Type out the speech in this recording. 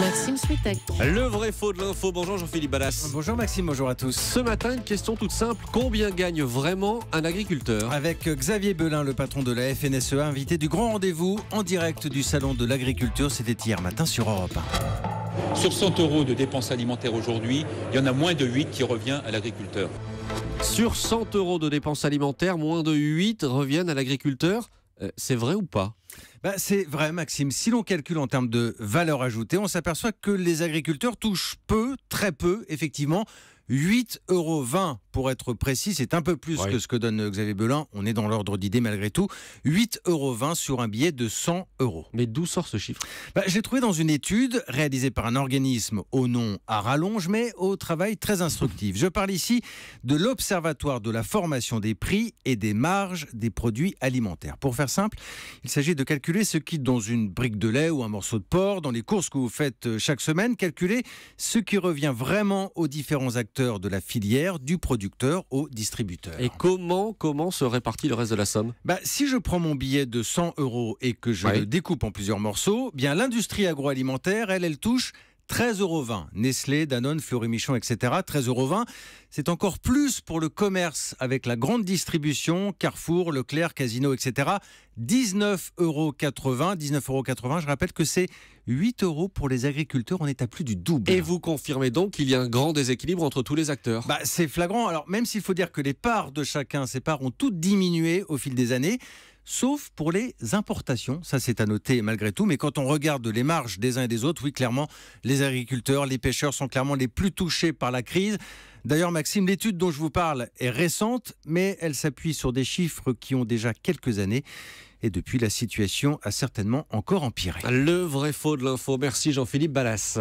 Maxime Le vrai faux de l'info. Bonjour Jean-Philippe Ballas. Bonjour Maxime, bonjour à tous. Ce matin, une question toute simple. Combien gagne vraiment un agriculteur Avec euh, Xavier Belin, le patron de la FNSEA, invité du grand rendez-vous en direct du Salon de l'agriculture. C'était hier matin sur Europe Sur 100 euros de dépenses alimentaires aujourd'hui, il y en a moins de 8 qui reviennent à l'agriculteur. Sur 100 euros de dépenses alimentaires, moins de 8 reviennent à l'agriculteur euh, c'est vrai ou pas bah, C'est vrai, Maxime. Si l'on calcule en termes de valeur ajoutée, on s'aperçoit que les agriculteurs touchent peu, très peu, effectivement, 8,20 euros pour être précis, c'est un peu plus que ce que donne Xavier Belin. On est dans l'ordre d'idée malgré tout. 8,20 euros sur un billet de 100 euros. Mais d'où sort ce chiffre bah, Je trouvé dans une étude réalisée par un organisme au nom à rallonge, mais au travail très instructif. Je parle ici de l'Observatoire de la formation des prix et des marges des produits alimentaires. Pour faire simple, il s'agit de calculer ce qui, dans une brique de lait ou un morceau de porc, dans les courses que vous faites euh, chaque semaine, calculer ce qui revient vraiment aux différents acteurs de la filière du produit producteurs au distributeur. Et comment, comment se répartit le reste de la somme bah, Si je prends mon billet de 100 euros et que je le découpe en plusieurs morceaux, bien l'industrie agroalimentaire, elle, elle touche 13,20 Nestlé, Danone, Fleury Michon, etc. 13,20 C'est encore plus pour le commerce avec la grande distribution, Carrefour, Leclerc, Casino, etc. 19,80 euros. 19,80 Je rappelle que c'est 8 euros pour les agriculteurs. On est à plus du double. Et vous confirmez donc qu'il y a un grand déséquilibre entre tous les acteurs bah, C'est flagrant. Alors, même s'il faut dire que les parts de chacun, ces parts ont toutes diminué au fil des années, sauf pour les importations. Ça, c'est à noter malgré tout. Mais quand on regarde les marges des uns et des autres, oui, clairement, les agriculteurs, les pêcheurs sont clairement les plus touchés par la crise. D'ailleurs, Maxime, l'étude dont je vous parle est récente, mais elle s'appuie sur des chiffres qui ont déjà quelques années. Et depuis, la situation a certainement encore empiré. Le vrai faux de l'info. Merci Jean-Philippe Ballas.